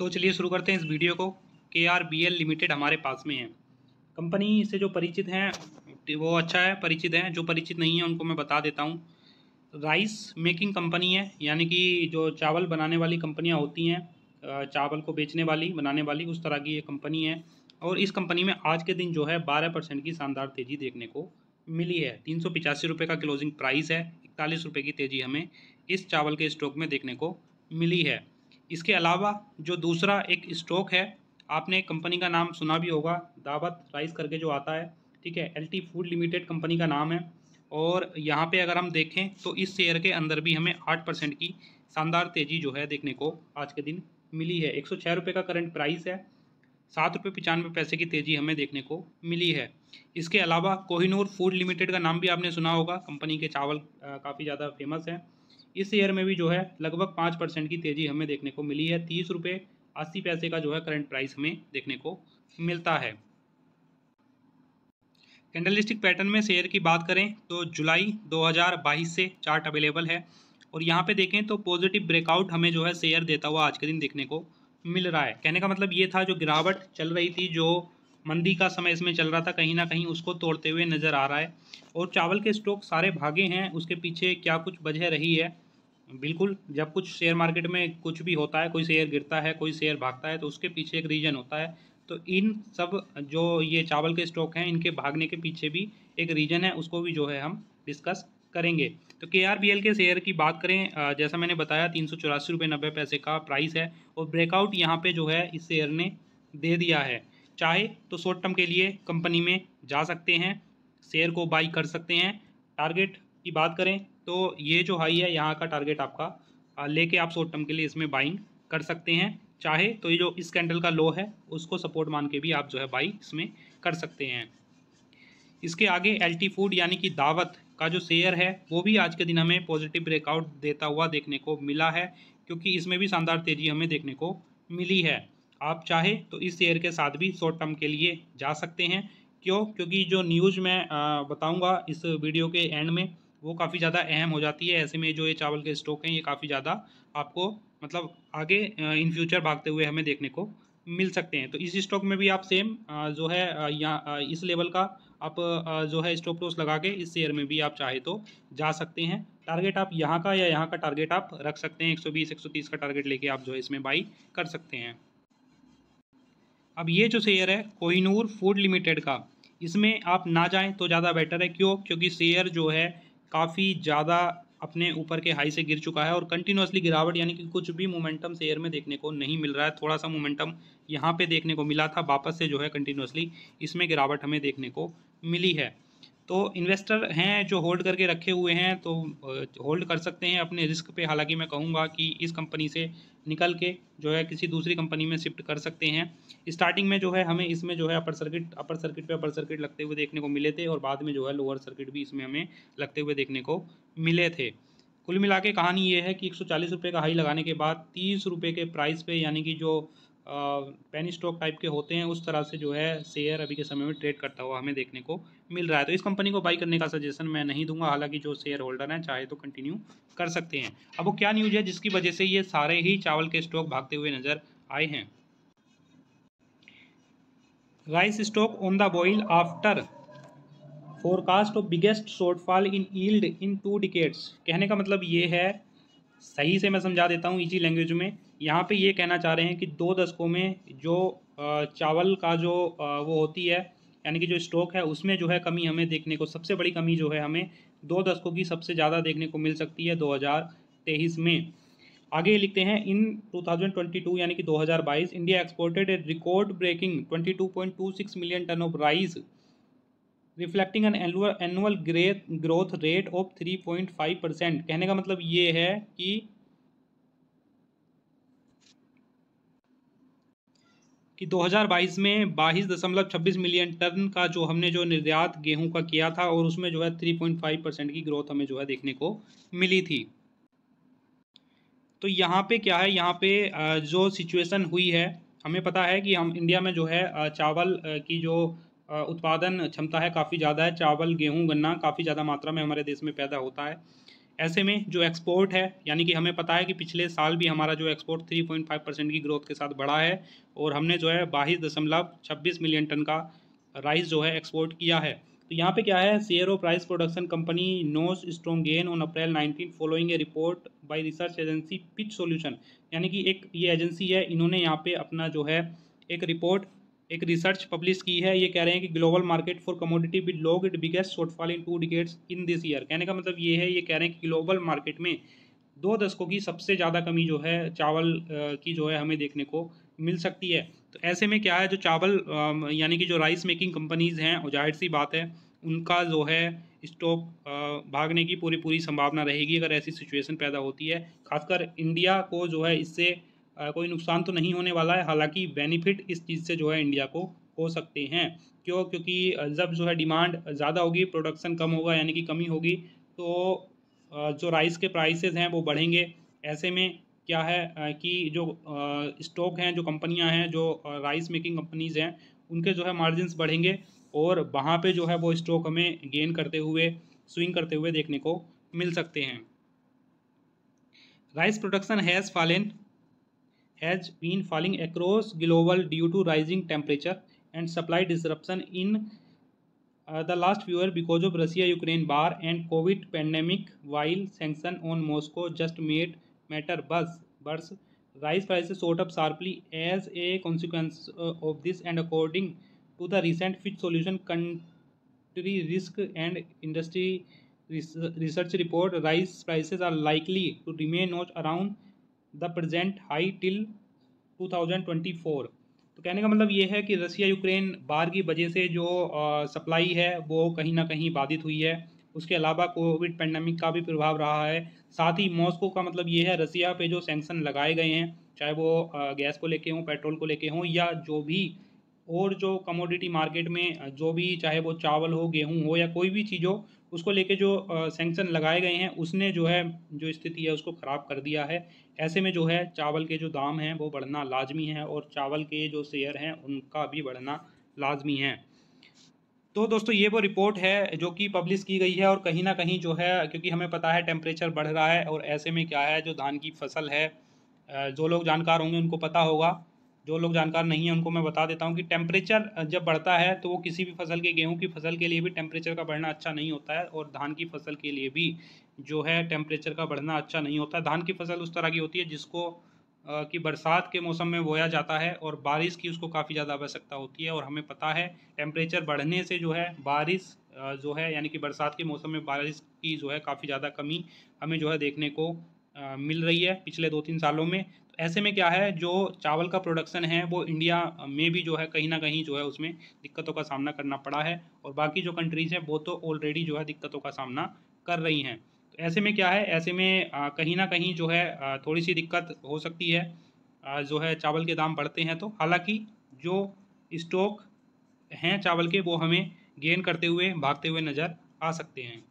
तो चलिए शुरू करते हैं इस वीडियो को के आर बी एल लिमिटेड हमारे पास में है कंपनी से जो परिचित हैं वो अच्छा है परिचित हैं जो परिचित नहीं है उनको मैं बता देता हूँ राइस मेकिंग कंपनी है यानी कि जो चावल बनाने वाली कंपनियाँ होती हैं चावल को बेचने वाली बनाने वाली उस तरह की ये कंपनी है और इस कंपनी में आज के दिन जो है बारह परसेंट की शानदार तेज़ी देखने को मिली है तीन सौ पिचासी रुपये का क्लोजिंग प्राइस है इकतालीस रुपये की तेज़ी हमें इस चावल के स्टॉक में देखने को मिली है इसके अलावा जो दूसरा एक स्टॉक है आपने कंपनी का नाम सुना भी होगा दावत राइस करके जो आता है ठीक है L T food limited company का नाम है और यहाँ पे अगर हम देखें तो इस शेयर के अंदर भी हमें आठ परसेंट की शानदार तेज़ी जो है देखने को आज के दिन मिली है एक सौ छः रुपये का करंट प्राइस है सात रुपये पचानवे पैसे की तेज़ी हमें देखने को मिली है इसके अलावा कोहिनूर फूड लिमिटेड का नाम भी आपने सुना होगा कंपनी के चावल काफ़ी ज़्यादा फेमस हैं इस शेयर में भी जो है लगभग पाँच परसेंट की तेज़ी हमें देखने को मिली है तीस रुपये अस्सी पैसे का जो है करंट प्राइस हमें देखने को मिलता है कैंडलिस्टिक पैटर्न में शेयर की बात करें तो जुलाई 2022 से चार्ट अवेलेबल है और यहाँ पे देखें तो पॉजिटिव ब्रेकआउट हमें जो है शेयर देता हुआ आज के दिन देखने को मिल रहा है कहने का मतलब ये था जो गिरावट चल रही थी जो मंदी का समय इसमें चल रहा था कहीं ना कहीं उसको तोड़ते हुए नज़र आ रहा है और चावल के स्टॉक सारे भागे हैं उसके पीछे क्या कुछ वजह रही है बिल्कुल जब कुछ शेयर मार्केट में कुछ भी होता है कोई शेयर गिरता है कोई शेयर भागता है तो उसके पीछे एक रीज़न होता है तो इन सब जो ये चावल के स्टॉक हैं इनके भागने के पीछे भी एक रीज़न है उसको भी जो है हम डिस्कस करेंगे तो के आर बी एल के शेयर की बात करें जैसा मैंने बताया तीन सौ चौरासी रुपये नब्बे पैसे का प्राइस है और ब्रेकआउट यहाँ पे जो है इस शेयर ने दे दिया है चाहे तो शॉर्ट टर्म के लिए कंपनी में जा सकते हैं शेयर को बाई कर सकते हैं टारगेट की बात करें तो ये जो हाई है यहाँ का टारगेट आपका लेके आप शॉर्ट टर्म के लिए इसमें बाइंग कर सकते हैं चाहे तो ये जो इस कैंडल का लो है उसको सपोर्ट मान के भी आप जो है बाई इसमें कर सकते हैं इसके आगे एल फूड यानी कि दावत का जो शेयर है वो भी आज के दिन हमें पॉजिटिव ब्रेकआउट देता हुआ देखने को मिला है क्योंकि इसमें भी शानदार तेज़ी हमें देखने को मिली है आप चाहे तो इस शेयर के साथ भी शॉर्ट टर्म के लिए जा सकते हैं क्यों क्योंकि जो न्यूज़ मैं बताऊँगा इस वीडियो के एंड में वो काफ़ी ज़्यादा अहम हो जाती है ऐसे में जो ये चावल के स्टॉक हैं ये काफ़ी ज़्यादा आपको मतलब आगे इन फ्यूचर भागते हुए हमें देखने को मिल सकते हैं तो इस स्टॉक में भी आप सेम जो है या इस लेवल का आप जो है स्टॉप लॉस लगा के इस शेयर में भी आप चाहे तो जा सकते हैं टारगेट आप यहाँ का या यहाँ का टारगेट आप रख सकते हैं 120 130 का टारगेट लेके आप जो है इसमें बाई कर सकते हैं अब ये जो शेयर है कोहिनूर फूड लिमिटेड का इसमें आप ना जाएं तो ज़्यादा बेटर है क्यों क्योंकि शेयर जो है काफ़ी ज़्यादा अपने ऊपर के हाई से गिर चुका है और कंटिन्यूसली गिरावट यानी कि कुछ भी मोमेंटम शेयर में देखने को नहीं मिल रहा है थोड़ा सा मोमेंटम यहाँ पे देखने को मिला था वापस से जो है कंटिन्यूसली इसमें गिरावट हमें देखने को मिली है तो इन्वेस्टर हैं जो होल्ड करके रखे हुए हैं तो होल्ड कर सकते हैं अपने रिस्क पे हालांकि मैं कहूँगा कि इस कंपनी से निकल के जो है किसी दूसरी कंपनी में शिफ्ट कर सकते हैं स्टार्टिंग में जो है हमें इसमें जो है अपर सर्किट अपर सर्किट पे अपर सर्किट लगते हुए देखने को मिले थे और बाद में जो है लोअर सर्किट भी इसमें हमें लगते हुए देखने को मिले थे कुल मिला के कहानी ये है कि एक सौ का हाई लगाने के बाद तीस रुपये के प्राइस पे यानी कि जो पेनी स्टॉक टाइप के होते हैं उस तरह से जो है शेयर अभी के समय में ट्रेड करता हुआ हमें देखने को मिल रहा है तो इस कंपनी को बाई करने का सजेशन मैं नहीं दूंगा हालांकि जो शेयर होल्डर हैं चाहे तो कंटिन्यू कर सकते हैं अब वो क्या न्यूज़ है जिसकी वजह से ये सारे ही चावल के स्टॉक भागते हुए नज़र आए हैं rice stock on the boil after forecast of biggest shortfall in yield in two decades कहने का मतलब ये है सही से मैं समझा देता हूँ इजी लैंग्वेज में यहाँ पे ये कहना चाह रहे हैं कि दो दशकों में जो चावल का जो वो होती है यानी कि जो स्टॉक है उसमें जो है कमी हमें देखने को सबसे बड़ी कमी जो है हमें दो दशकों की सबसे ज़्यादा देखने को मिल सकती है दो में आगे लिखते हैं इन 2022 यानी कि 2022 India exported a record breaking 22.26 million ton of rice reflecting an annual annual growth rate of three point five percent कहने का मतलब ये है कि कि 2022 में बाईस दशमलव छब्बीस मिलियन टन का जो हमने जो निर्यात गेहूं का किया था और उसमें जो है 3.5 परसेंट की ग्रोथ हमें जो है देखने को मिली थी तो यहाँ पे क्या है यहाँ पे जो सिचुएशन हुई है हमें पता है कि हम इंडिया में जो है चावल की जो उत्पादन क्षमता है काफ़ी ज़्यादा है चावल गेहूँ गन्ना काफ़ी ज़्यादा मात्रा में हमारे देश में पैदा होता है ऐसे में जो एक्सपोर्ट है यानी कि हमें पता है कि पिछले साल भी हमारा जो एक्सपोर्ट 3.5 परसेंट की ग्रोथ के साथ बढ़ा है और हमने जो है बाईस दशमलव छब्बीस मिलियन टन का राइस जो है एक्सपोर्ट किया है तो यहाँ पे क्या है सीएरओ price production company knows strong gain on April 19 following a report by research agency pitch solution यानी कि एक ये एजेंसी है इन्होंने यहाँ पे अपना जो है एक रिपोर्ट एक रिसर्च पब्लिश की है ये कह रहे हैं कि global market for commodity with log it biggest shortfall in two decades in this year कहने का मतलब ये है ये कह रहे हैं कि ग्लोबल मार्केट में दो दशकों की सबसे ज़्यादा कमी जो है चावल की जो है हमें देखने को मिल सकती है तो ऐसे में क्या है जो चावल यानी कि जो राइस मेकिंग कंपनीज़ हैं और जाहिर सी बात है उनका जो है स्टॉक भागने की पूरी पूरी संभावना रहेगी अगर ऐसी सिचुएशन पैदा होती है खासकर इंडिया को जो है इससे कोई नुकसान तो नहीं होने वाला है हालांकि बेनिफिट इस चीज़ से जो है इंडिया को हो सकते हैं क्यों क्योंकि जब जो है डिमांड ज़्यादा होगी प्रोडक्शन कम होगा यानी कि कमी होगी तो जो राइस के प्राइसेज हैं वो बढ़ेंगे ऐसे में क्या है कि जो स्टॉक हैं जो कंपनियां हैं जो राइस मेकिंग कंपनीज हैं उनके जो है मार्जिनस बढ़ेंगे और वहाँ पर जो है वो स्टॉक हमें गेन करते हुए स्विंग करते हुए देखने को मिल सकते हैं rice production has fallen has been falling across global due to rising temperature and supply disruption in uh, the last few years because of Russia-Ukraine war and COVID pandemic while sanction on Moscow just made matter buzz, Rice prices shot up sharply as a consequence uh, of this and according to the recent Fitch Solution Country Risk and Industry Research Report, rice prices are likely to remain notched around the present high till 2024 तो कहने का मतलब ये है कि Russia Ukraine बार की वजह से जो सप्लाई है वो कहीं ना कहीं बाधित हुई है उसके अलावा कोविड पैंडमिक का भी प्रभाव रहा है साथ ही मॉस्को का मतलब ये है रसिया पे जो सेंक्शन लगाए गए हैं चाहे वो गैस को लेके हों पेट्रोल को लेके हों या जो भी और जो कमोडिटी मार्केट में जो भी चाहे वो चावल हो गेहूँ हो या कोई भी चीज़ हो उसको लेके जो सेंक्शन लगाए गए हैं उसने जो है जो स्थिति है उसको ख़राब कर दिया है ऐसे में जो है चावल के जो दाम हैं वो बढ़ना लाजमी है और चावल के जो शेयर हैं उनका भी बढ़ना लाजमी है तो दोस्तों ये वो रिपोर्ट है जो कि पब्लिश की गई है और कहीं ना कहीं जो है क्योंकि हमें पता है टेम्परेचर बढ़ रहा है और ऐसे में क्या है जो धान की फसल है जो लोग जानकार होंगे उनको पता होगा जो लोग जानकार नहीं है उनको मैं बता देता हूँ कि टेम्परेचर जब बढ़ता है तो वो किसी भी फसल के गेहूँ की फसल के लिए भी टेम्परेचर का बढ़ना अच्छा नहीं होता है और धान की फसल के लिए भी जो है टेम्परेचर का बढ़ना अच्छा नहीं होता है धान की फसल उस तरह की होती है जिसको कि बरसात के मौसम में बोया जाता है और बारिश की उसको काफ़ी ज़्यादा आवश्यकता होती है और हमें पता है टेम्परेचर बढ़ने से जो है बारिश जो है यानी कि बरसात के मौसम में बारिश की जो है काफ़ी ज़्यादा कमी हमें जो है देखने को मिल रही है पिछले दो तीन सालों में ऐसे में क्या है जो चावल का प्रोडक्शन है वो इंडिया में भी जो है कहीं ना कहीं जो है उसमें दिक्कतों का सामना करना पड़ा है और बाकी जो कंट्रीज़ हैं वो तो ऑलरेडी जो है दिक्कतों का सामना कर रही हैं तो ऐसे में क्या है ऐसे में कहीं ना कहीं जो है थोड़ी सी दिक्कत हो सकती है जो है चावल के दाम बढ़ते हैं तो हालाँकि जो स्टॉक हैं चावल के वो हमें गेन करते हुए भागते हुए नज़र आ सकते हैं